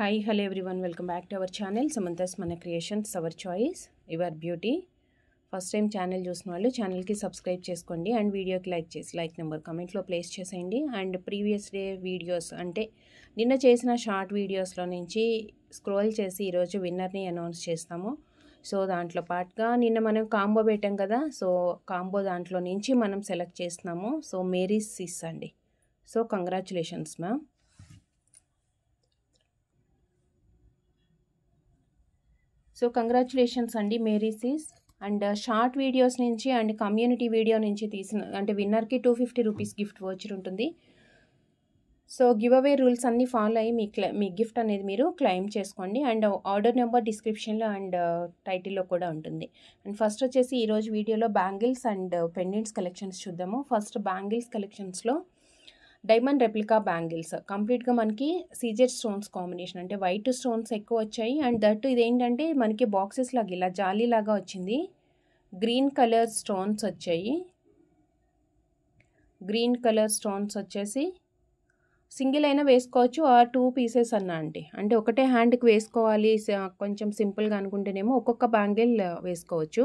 hi hello one welcome back to our channel Samantha's మన creations our choice your beauty first time channel చూసిన వాళ్ళు ఛానల్కి subscribe చేసుకోండి and వీడియోకి లైక్ చేసి లైక్ నెంబర్ కమెంట్లో ప్లేస్ చేసేయండి అండ్ ప్రీవియస్ డే వీడియోస్ అంటే నిన్న చేసిన షార్ట్ వీడియోస్లో నుంచి స్క్రోల్ చేసి ఈరోజు విన్నర్ని అనౌన్స్ చేస్తాము సో దాంట్లో పాటుగా నిన్న మనం కాంబో పెట్టాం కదా సో కాంబో దాంట్లో నుంచి మనం సెలెక్ట్ చేస్తున్నాము సో మేరీస్ సిస్ అండి so congratulations ma'am so congratulations అండి మేరీసీస్ అండ్ uh, షార్ట్ వీడియోస్ నుంచి అండ్ కమ్యూనిటీ వీడియో నుంచి తీసిన అంటే విన్నర్కి టూ ఫిఫ్టీ రూపీస్ గిఫ్ట్ వచ్చి ఉంటుంది సో గివ్ అవే రూల్స్ అన్నీ ఫాలో అయ్యి మీ క్లై మీ గిఫ్ట్ అనేది మీరు క్లెయిమ్ చేసుకోండి అండ్ uh, ఆర్డర్ నెంబర్ డిస్క్రిప్షన్లో అండ్ uh, టైటిల్లో కూడా ఉంటుంది అండ్ ఫస్ట్ వచ్చేసి ఈరోజు వీడియోలో బ్యాంగిల్స్ అండ్ పెండెంట్స్ కలెక్షన్స్ చూద్దాము ఫస్ట్ బ్యాంగిల్స్ కలెక్షన్స్లో డైమండ్ రెప్లికా బ్యాంగిల్స్ కంప్లీట్గా మనకి సీజెడ్ స్టోన్స్ కాంబినేషన్ అంటే వైట్ స్టోన్స్ ఎక్కువ వచ్చాయి అండ్ దట్ ఇదేంటంటే మనకి బాక్సెస్ లాగా ఇలా జాలీ లాగా వచ్చింది గ్రీన్ కలర్ స్టోన్స్ వచ్చాయి గ్రీన్ కలర్ స్టోన్స్ వచ్చేసి సింగిల్ అయినా వేసుకోవచ్చు ఆ టూ పీసెస్ అన్న అంటే అంటే ఒకటే హ్యాండ్కి వేసుకోవాలి కొంచెం సింపుల్గా అనుకుంటేనేమో ఒక్కొక్క బ్యాంగిల్ వేసుకోవచ్చు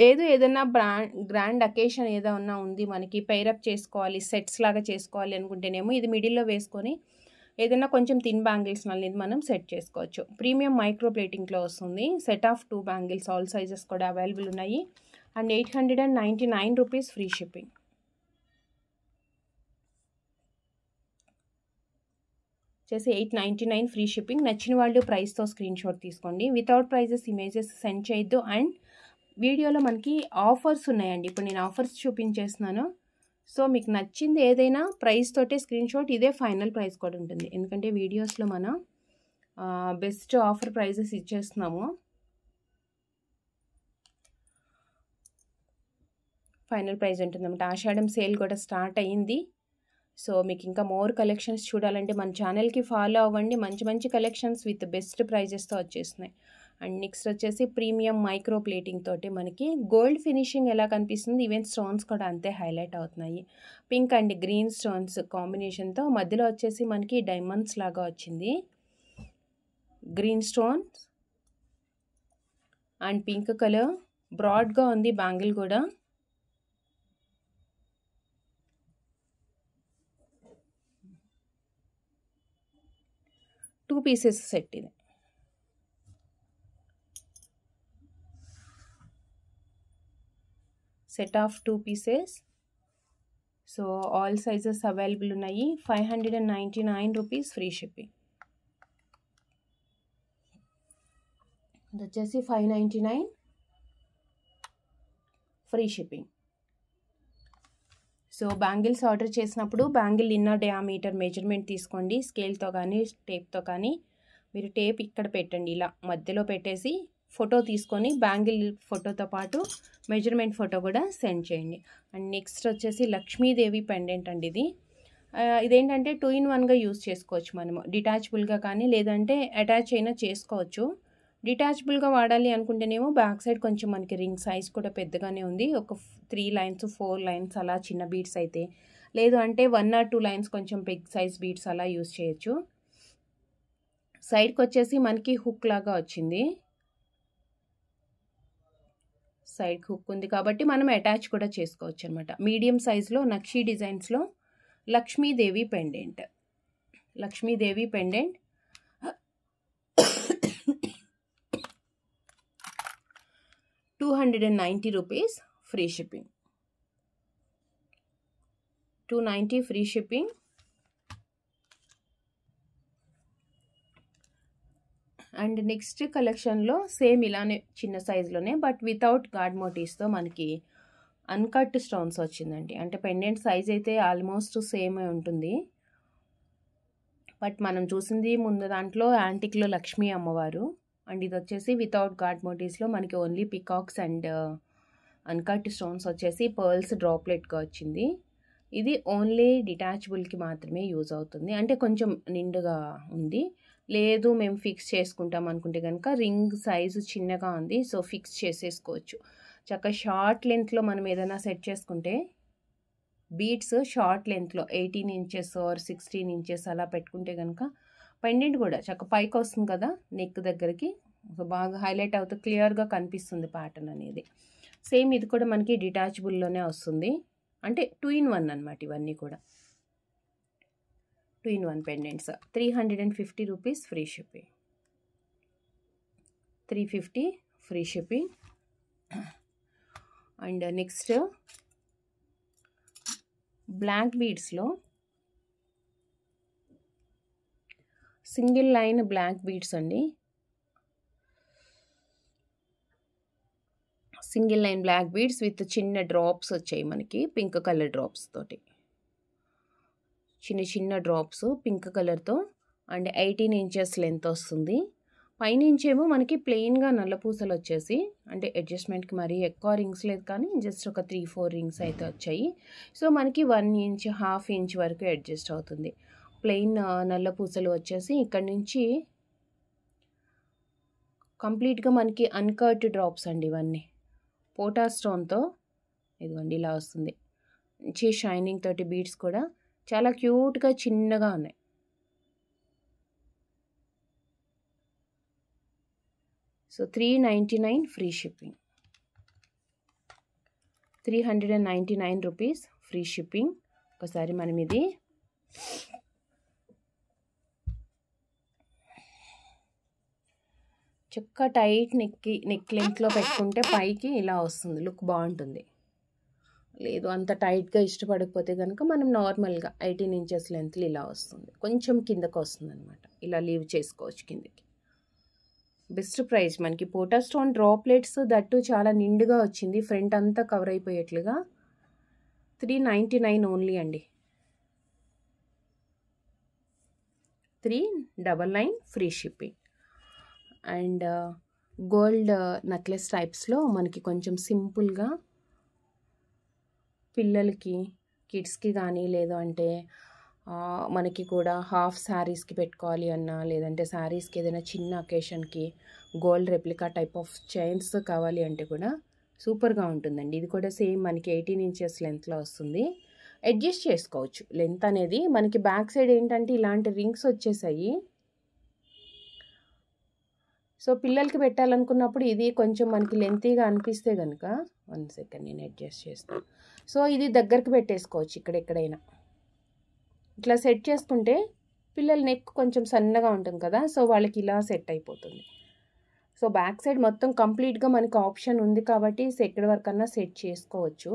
లేదు ఏదైనా బ్రాండ్ గ్రాండ్ అకేషన్ ఏదైనా ఉంది మనకి పైరప్ చేసుకోవాలి సెట్స్ లాగా చేసుకోవాలి అనుకుంటేనేమో ఇది మిడిల్లో వేసుకొని ఏదైనా కొంచెం తిన్ బ్యాంగిల్స్ అనేది మనం సెట్ చేసుకోవచ్చు ప్రీమియం మైక్రో ప్లేటింగ్లో వస్తుంది set of two bangles all sizes కూడా అవైలబుల్ ఉన్నాయి and eight hundred and ninety nine rupees free shipping వచ్చేసి eight ninety nine free shipping నచ్చిన వాళ్ళు ప్రైస్తో స్క్రీన్ షాట్ తీసుకోండి వితౌట్ ప్రైజెస్ ఇమేజెస్ సెండ్ చేయొద్దు అండ్ వీడియోలో మనకి ఆఫర్స్ ఉన్నాయండి ఇప్పుడు నేను ఆఫర్స్ చూపించేస్తున్నాను సో మీకు నచ్చింది ఏదైనా ప్రైస్ తోటే స్క్రీన్ షాట్ ఇదే ఫైనల్ ప్రైస్ కూడా ఉంటుంది ఎందుకంటే వీడియోస్లో మనం బెస్ట్ ఆఫర్ ప్రైజెస్ ఇచ్చేస్తున్నాము ఫైనల్ ప్రైజ్ ఉంటుందన్నమాట ఆషాఢం సేల్ కూడా స్టార్ట్ అయ్యింది సో మీకు ఇంకా మోర్ కలెక్షన్స్ చూడాలంటే మన ఛానల్కి ఫాలో అవ్వండి మంచి మంచి కలెక్షన్స్ విత్ బెస్ట్ ప్రైజెస్తో వచ్చేస్తున్నాయి అండ్ నెక్స్ట్ వచ్చేసి ప్రీమియం మైక్రో ప్లేటింగ్ తోటి మనకి గోల్డ్ ఫినిషింగ్ ఎలా కనిపిస్తుంది ఈవెన్ స్టోన్స్ కూడా అంతే హైలైట్ అవుతున్నాయి పింక్ అండ్ గ్రీన్ స్టోన్స్ కాంబినేషన్తో మధ్యలో వచ్చేసి మనకి డైమండ్స్ లాగా వచ్చింది green stones and pink colour బ్రాడ్గా ఉంది బ్యాంగిల్ కూడా టూ పీసెస్ సెట్ ఇది set of two pieces so all sizes available ఉన్నాయి five hundred and ninety nine rupees free shipping వచ్చేసి five ninety nine free shipping so bangles order చేసినప్పుడు bangle inner diameter measurement తీసుకోండి స్కేల్తో కానీ టేప్తో కానీ మీరు tape ఇక్కడ పెట్టండి ఇలా మధ్యలో పెట్టేసి ఫోటో తీసుకొని బ్యాంగిల్ ఫోటోతో పాటు మెజర్మెంట్ ఫోటో కూడా సెండ్ చేయండి అండ్ నెక్స్ట్ వచ్చేసి లక్ష్మీదేవి పెండెంట్ అండి ఇది ఇదేంటంటే టూ ఇన్ వన్గా యూస్ చేసుకోవచ్చు మనము డిటాచబుల్గా కానీ లేదంటే అటాచ్ అయినా చేసుకోవచ్చు డిటాచబుల్గా వాడాలి అనుకుంటేనేమో బ్యాక్ సైడ్ కొంచెం మనకి రింగ్ సైజ్ కూడా పెద్దగానే ఉంది ఒక త్రీ లైన్స్ ఫోర్ లైన్స్ అలా చిన్న బీడ్స్ అయితే లేదు అంటే వన్ ఆర్ టూ లైన్స్ కొంచెం బిగ్ సైజ్ బీడ్స్ అలా యూస్ చేయొచ్చు సైడ్కి వచ్చేసి మనకి హుక్ లాగా వచ్చింది సైడ్ హుక్ ఉంది కాబట్టి మనం అటాచ్ కూడా చేసుకోవచ్చు అనమాట మీడియం సైజులో నక్షీ డిజైన్స్లో Lakshmidevi pendant Lakshmidevi pendant two hundred and ninety rupees free shipping two ninety free shipping and next కలెక్షన్లో సేమ్ ఇలానే చిన్న సైజులోనే బట్ వితౌట్ గాడ్ మోటీస్తో మనకి అన్కట్ స్టోన్స్ వచ్చిందండి అంటే పెండెంట్ సైజ్ అయితే ఆల్మోస్ట్ సేమే ఉంటుంది బట్ మనం చూసింది ముందు దాంట్లో యాంటిక్లో లక్ష్మీ అమ్మవారు అండ్ ఇది వచ్చేసి వితౌట్ గాడ్ మోటీస్లో మనకి only peacocks and uncut stones వచ్చేసి పర్ల్స్ డ్రాప్లెట్గా వచ్చింది ఇది ఓన్లీ డిటాచబుల్కి మాత్రమే యూజ్ అవుతుంది అంటే కొంచెం నిండుగా ఉంది లేదు మేము ఫిక్స్ చేసుకుంటాం అనుకుంటే కనుక రింగ్ సైజు చిన్నగా ఉంది సో ఫిక్స్ చేసేసుకోవచ్చు చక్క షార్ట్ లెంత్లో మనం ఏదైనా సెట్ చేసుకుంటే బీట్స్ షార్ట్ లెంత్లో eighteen inches or sixteen inches అలా పెట్టుకుంటే కనుక పెండెంట్ కూడా చక్క పైకి వస్తుంది కదా నెక్ దగ్గరికి బాగా హైలైట్ అవుతూ క్లియర్గా కనిపిస్తుంది ప్యాటర్న్ అనేది సేమ్ ఇది కూడా మనకి డిటాచబుల్లోనే వస్తుంది అంటే టూ ఇన్ వన్ అనమాట ఇవన్నీ కూడా two in one pendants three hundred and fifty rupees free shipping three fifty free shipping and next black బీడ్స్లో సింగిల్ లైన్ బ్లాక్ బీడ్స్ అండి single line black beads with చిన్న డ్రాప్స్ వచ్చాయి మనకి pink colour drops తోటి చిన్న చిన్న drops pink కలర్తో and eighteen inches length వస్తుంది పైనుంచేమో మనకి ప్లెయిన్గా నల్లపూసలు వచ్చేసి అంటే అడ్జస్ట్మెంట్కి మరీ ఎక్కువ రింగ్స్ లేదు కానీ జస్ట్ ఒక త్రీ ఫోర్ రింగ్స్ అయితే వచ్చాయి సో మనకి వన్ ఇంచ్ హాఫ్ ఇంచ్ వరకు అడ్జస్ట్ అవుతుంది ప్లెయిన్ నల్లపూసలు వచ్చేసి ఇక్కడ నుంచి కంప్లీట్గా మనకి అన్కర్ట్ డ్రాప్స్ అండి ఇవన్నీ పోటాస్టోన్తో ఇదిగోండి ఇలా వస్తుంది మంచి షైనింగ్ తోటి బీడ్స్ కూడా చాలా క్యూట్గా చిన్నగా ఉన్నాయి so three ninety nine free shipping three hundred and ninety nine rupees free shipping ఒకసారి మనం ఇది చక్క టైట్ నెక్కి నెక్ లెంత్లో పెట్టుకుంటే పైకి ఇలా వస్తుంది లుక్ బాగుంటుంది లేదు అంత టైట్గా ఇష్టపడకపోతే కనుక మనం నార్మల్గా ఎయిటీన్ ఇంచెస్ లెంత్లో ఇలా వస్తుంది కొంచెం కిందకు వస్తుంది అనమాట ఇలా లీవ్ చేసుకోవచ్చు కిందకి బెస్ట్ ప్రైస్ మనకి పోటాస్టోన్ డ్రాప్లెట్స్ దట్టు చాలా నిండుగా వచ్చింది ఫ్రంట్ అంతా కవర్ అయిపోయేట్లుగా త్రీ నైంటీ నైన్ ఓన్లీ అండి three double nine free shipping and gold necklace టైప్స్లో మనకి కొంచెం సింపుల్గా పిల్లలకి కిడ్స్కి కానీ లేదు అంటే మనకి కూడా హాఫ్ శారీస్కి పెట్టుకోవాలి అన్నా లేదంటే శారీస్కి ఏదైనా చిన్న అకేషన్కి gold replica type of chains కావాలి అంటే కూడా సూపర్గా ఉంటుందండి ఇది కూడా సేమ్ మనకి ఎయిటీన్ ఇంచెస్ లెంత్లో వస్తుంది అడ్జస్ట్ చేసుకోవచ్చు లెంత్ అనేది మనకి బ్యాక్ సైడ్ ఏంటంటే ఇలాంటి రింగ్స్ వచ్చేసాయి సో పిల్లలకి పెట్టాలనుకున్నప్పుడు ఇది కొంచెం మనకి లెంతీగా అనిపిస్తే కనుక వన్ సెకండ్ నేను అడ్జస్ట్ చేస్తాను సో ఇది దగ్గరికి పెట్టేసుకోవచ్చు ఇక్కడ ఎక్కడైనా ఇట్లా సెట్ చేసుకుంటే పిల్లల నెక్ కొంచెం సన్నగా ఉంటుంది కదా సో వాళ్ళకి ఇలా సెట్ అయిపోతుంది సో బ్యాక్ సైడ్ మొత్తం కంప్లీట్గా మనకి ఆప్షన్ ఉంది కాబట్టి ఎక్కడి అన్నా సెట్ చేసుకోవచ్చు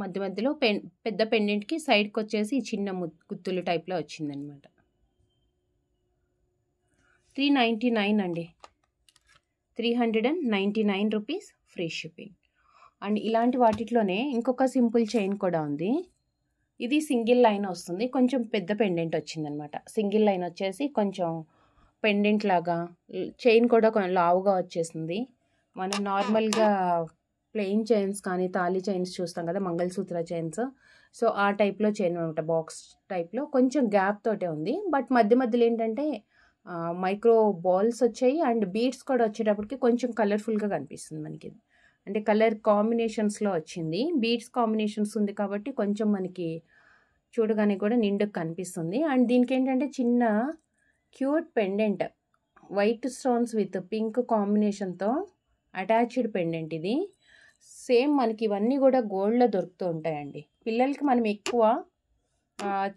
మధ్య మధ్యలో పెన్ పెద్ద పెండెంట్కి సైడ్కి వచ్చేసి చిన్న గుత్తులు టైప్లో వచ్చిందనమాట త్రీ నైంటీ నైన్ అండి three hundred and ninety nine rupees free shipping and ఇలాంటి వాటిలోనే ఇంకొక సింపుల్ చైన్ కూడా ఉంది ఇది సింగిల్ లైన్ వస్తుంది కొంచెం పెద్ద పెండెంట్ వచ్చిందనమాట సింగిల్ లైన్ వచ్చేసి కొంచెం పెండెంట్ లాగా చైన్ కూడా కొంచెం లావుగా వచ్చేసింది మనం నార్మల్గా ప్లెయిన్ చైన్స్ కానీ తాళీ చైన్స్ చూస్తాం కదా మంగళసూత్ర చైన్స్ సో ఆ టైప్లో చైన్ అనమాట బాక్స్ టైప్లో కొంచెం గ్యాప్ తోటే ఉంది బట్ మధ్య మధ్యలో ఏంటంటే మైక్రో బాల్స్ వచ్చాయి అండ్ బీడ్స్ కూడా వచ్చేటప్పటికి కొంచెం కలర్ఫుల్గా కనిపిస్తుంది మనకి అంటే కలర్ కాంబినేషన్స్లో వచ్చింది బీడ్స్ కాంబినేషన్స్ ఉంది కాబట్టి కొంచెం మనకి చూడగానే కూడా నిండు కనిపిస్తుంది అండ్ దీనికి ఏంటంటే చిన్న cute pendant white stones with pink కాంబినేషన్తో అటాచ్డ్ పెండెంట్ ఇది సేమ్ మనకి ఇవన్నీ కూడా గోల్డ్లో దొరుకుతూ ఉంటాయండి పిల్లలకి మనం ఎక్కువ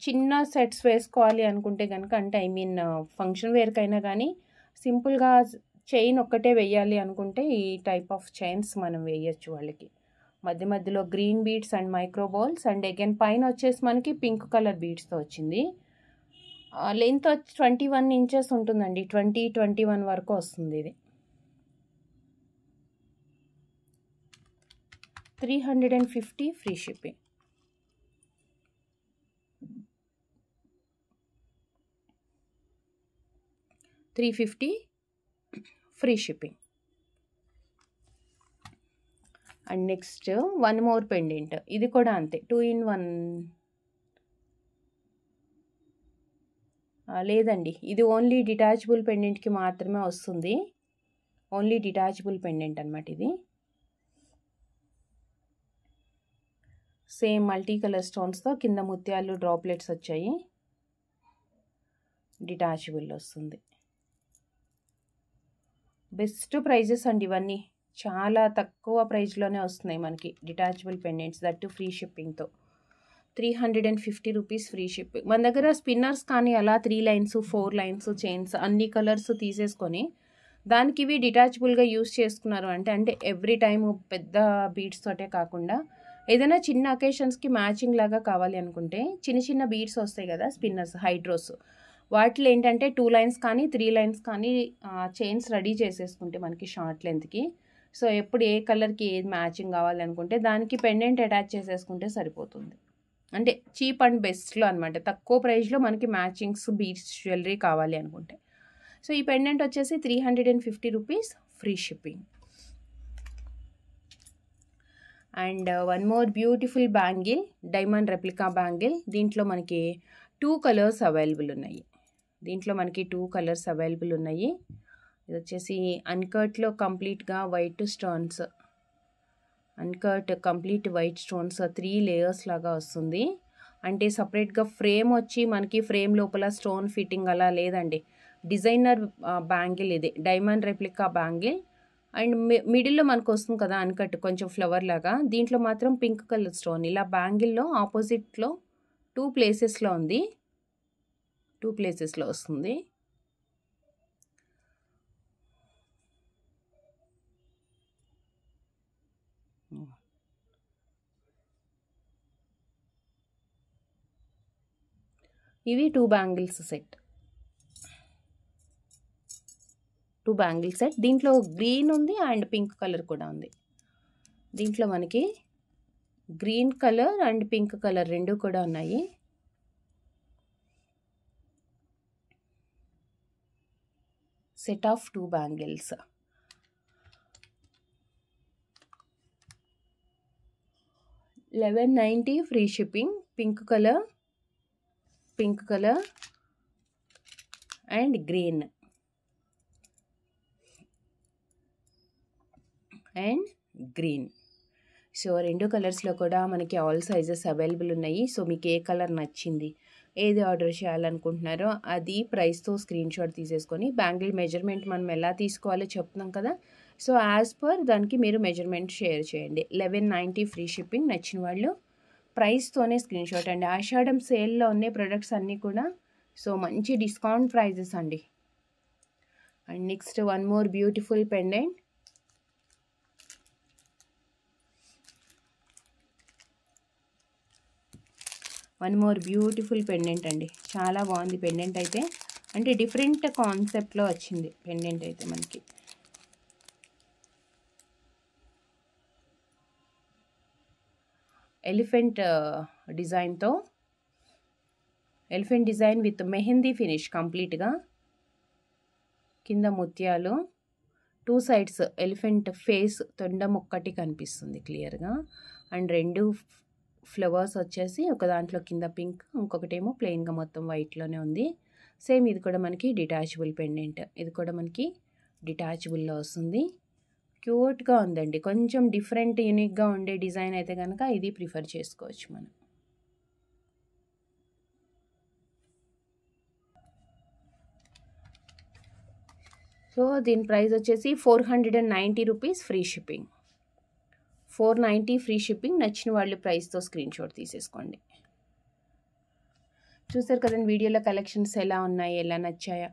చిన్న సెట్స్ వేసుకోవాలి అనుకుంటే కనుక అంటే ఐ మీన్ ఫంక్షన్ వేర్కైనా కానీ సింపుల్గా చైన్ ఒక్కటే వేయాలి అనుకుంటే ఈ టైప్ ఆఫ్ చైన్స్ మనం వేయచ్చు వాళ్ళకి మధ్య మధ్యలో green beads and micro balls and again పైన వచ్చేసి మనకి పింక్ కలర్ బీడ్స్తో వచ్చింది లెంత్ ట్వంటీ వన్ ఇంచెస్ ఉంటుందండి ట్వంటీ ట్వంటీ వన్ వరకు వస్తుంది ఇది three hundred and fifty free shipping three fifty free shipping and next one more pendant ఇది కూడా అంతే టూ ఇన్ వన్ లేదండి ఇది ఓన్లీ డిటాచబుల్ పెండెంట్కి మాత్రమే వస్తుంది ఓన్లీ డిటాచబుల్ పెండెంట్ అనమాట ఇది సేమ్ మల్టీ కలర్ స్టోన్స్తో కింద ముత్యాలు డ్రాప్లెట్స్ వచ్చాయి డిటాచబుల్ వస్తుంది బెస్ట్ ప్రైజెస్ అండి ఇవన్నీ చాలా తక్కువ ప్రైస్లోనే వస్తున్నాయి మనకి డిటాచబుల్ పెండెంట్స్ దట్టు ఫ్రీ షిప్పింగ్తో three hundred and fifty rupees free shipping మన దగ్గర స్పిన్నర్స్ కానీ అలా three lines four lines chains అన్ని కలర్స్ తీసేసుకొని దానికి ఇవి డిటాచబుల్గా యూస్ చేసుకున్నారు అంటే అంటే ఎవ్రీ టైము పెద్ద బీట్స్ తోటే కాకుండా ఏదైనా చిన్న అకేషన్స్కి మ్యాచింగ్ లాగా కావాలి అనుకుంటే చిన్న చిన్న బీడ్స్ వస్తాయి కదా స్పిన్నర్స్ హైడ్రోస్ వాటిలో ఏంటంటే టూ లైన్స్ కానీ త్రీ లైన్స్ కానీ చైన్స్ రెడీ చేసేసుకుంటే మనకి షార్ట్ లెంత్కి సో ఎప్పుడు ఏ కలర్కి ఏది మ్యాచింగ్ కావాలనుకుంటే దానికి పెండెంట్ అటాచ్ చేసేసుకుంటే సరిపోతుంది అంటే చీప్ అండ్ బెస్ట్లో అనమాట తక్కువ ప్రైస్లో మనకి మ్యాచింగ్స్ బీడ్స్ జ్యువెలరీ కావాలి అనుకుంటే సో ఈ పెండెంట్ వచ్చేసి three hundred and fifty rupees free shipping and one more beautiful bangle diamond replica bangle దీంట్లో మనకి టూ కలర్స్ అవైలబుల్ ఉన్నాయి దీంట్లో మనకి టూ కలర్స్ అవైలబుల్ ఉన్నాయి ఇది వచ్చేసి అన్కర్ట్లో కంప్లీట్గా white stones uncut complete white stones three layers లాగా వస్తుంది అంటే సపరేట్గా ఫ్రేమ్ వచ్చి మనకి ఫ్రేమ్ లోపల స్టోన్ ఫిట్టింగ్ అలా లేదండి డిజైనర్ బ్యాంగిల్ uh, ఇది డైమండ్ రెప్లికా బ్యాంగిల్ అండ్ మిడిల్లో మనకు వస్తుంది కదా అన్కట్ కొంచెం ఫ్లవర్ లాగా దీంట్లో మాత్రం పింక్ కలర్ స్టోన్ ఇలా బ్యాంగిల్లో ఆపోజిట్లో టూ ప్లేసెస్లో ఉంది టూ ప్లేసెస్లో వస్తుంది ఇవి two bangles set two bangle set దీంట్లో గ్రీన్ ఉంది అండ్ పింక్ కలర్ కూడా ఉంది దీంట్లో మనకి green colour and pink colour రెండు కూడా ఉన్నాయి set of two bangles eleven ninety free shipping pink colour pink colour and green and green so రెండు కలర్స్లో కూడా మనకి ఆల్ సైజెస్ అవైలబుల్ ఉన్నాయి సో మీకు ఏ కలర్ నచ్చింది ఏది ఆర్డర్ చేయాలనుకుంటున్నారో అది ప్రైస్తో స్క్రీన్ షాట్ తీసేసుకొని బ్యాంగిల్ మెజర్మెంట్ మనం ఎలా తీసుకోవాలో చెప్తున్నాం కదా సో యాజ్ పర్ దానికి మీరు మెజర్మెంట్ షేర్ చేయండి లెవెన్ నైంటీ ఫ్రీ షిప్పింగ్ నచ్చిన వాళ్ళు ప్రైస్తోనే స్క్రీన్ షాట్ అండి ఆషాఢం సేల్లో ఉన్న ప్రొడక్ట్స్ అన్నీ కూడా సో మంచి డిస్కౌంట్ ప్రైజెస్ అండి and next one more beautiful pendant one more beautiful pendant అండి చాలా బాగుంది పెండెంట్ అయితే అంటే డిఫరెంట్ కాన్సెప్ట్లో వచ్చింది పెండెంట్ అయితే మనకి ఎలిఫెంట్ డిజైన్తో elephant design with mehndi finish కంప్లీట్గా కింద ముత్యాలు టూ సైడ్స్ ఎలిఫెంట్ ఫేస్ తొండం ఒక్కటి కనిపిస్తుంది క్లియర్గా అండ్ రెండు ఫ్లవర్స్ వచ్చేసి ఒక దాంట్లో కింద పింక్ ఇంకొకటేమో ప్లెయిన్గా మొత్తం వైట్లోనే ఉంది సేమ్ ఇది కూడా మనకి డిటాచబుల్ పెండెంట్ ఇది కూడా మనకి డిటాచబుల్లో వస్తుంది క్యూట్గా ఉందండి కొంచెం డిఫరెంట్ యూనిక్గా ఉండే డిజైన్ అయితే కనుక ఇది ప్రిఫర్ చేసుకోవచ్చు మనం సో దీని ప్రైస్ వచ్చేసి four hundred and ninety rupees free shipping four ninety free shipping నచ్చిన వాళ్ళు ప్రైస్తో స్క్రీన్ షాట్ తీసేసుకోండి చూసారు కదండి వీడియోలో కలెక్షన్స్ ఎలా ఉన్నాయి ఎలా నచ్చాయా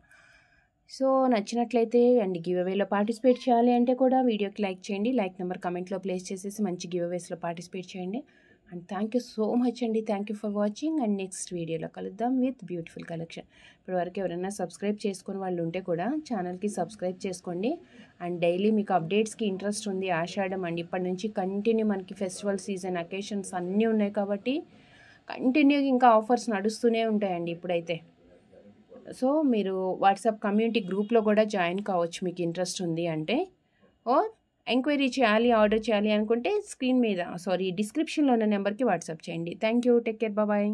సో నచ్చినట్లయితే అండ్ గివ్ అవేలో పార్టిసిపేట్ చేయాలి అంటే కూడా వీడియోకి లైక్ చేయండి లైక్ నెంబర్ కమెంట్లో ప్లేస్ చేసేసి మంచి గివ్ అవేస్లో పార్టిసిపేట్ చేయండి and thank you so much అండి thank you for watching and next వీడియోలో కలుద్దాం విత్ బ్యూటిఫుల్ కలెక్షన్ ఇప్పటివరకు ఎవరైనా సబ్స్క్రైబ్ చేసుకుని వాళ్ళు ఉంటే కూడా ఛానల్కి సబ్స్క్రైబ్ చేసుకోండి అండ్ డైలీ మీకు అప్డేట్స్కి ఇంట్రెస్ట్ ఉంది ఆషాఢం అండి ఇప్పటి నుంచి కంటిన్యూ మనకి ఫెస్టివల్ సీజన్ అకేషన్స్ అన్నీ ఉన్నాయి కాబట్టి కంటిన్యూగా ఇంకా ఆఫర్స్ నడుస్తూనే ఉంటాయండి ఇప్పుడైతే సో మీరు వాట్సాప్ కమ్యూనిటీ గ్రూప్లో కూడా జాయిన్ కావచ్చు మీకు ఇంట్రెస్ట్ ఉంది అంటే ఓ ఎంక్వైరీ చేయాలి ఆర్డర్ చేయాలి అనుకుంటే స్క్రీన్ మీద సారీ డిస్క్రిప్షన్లో ఉన్న నెంబర్కి వాట్సాప్ చేయండి థ్యాంక్ యూ టేక్ కేర్ బాబాయ్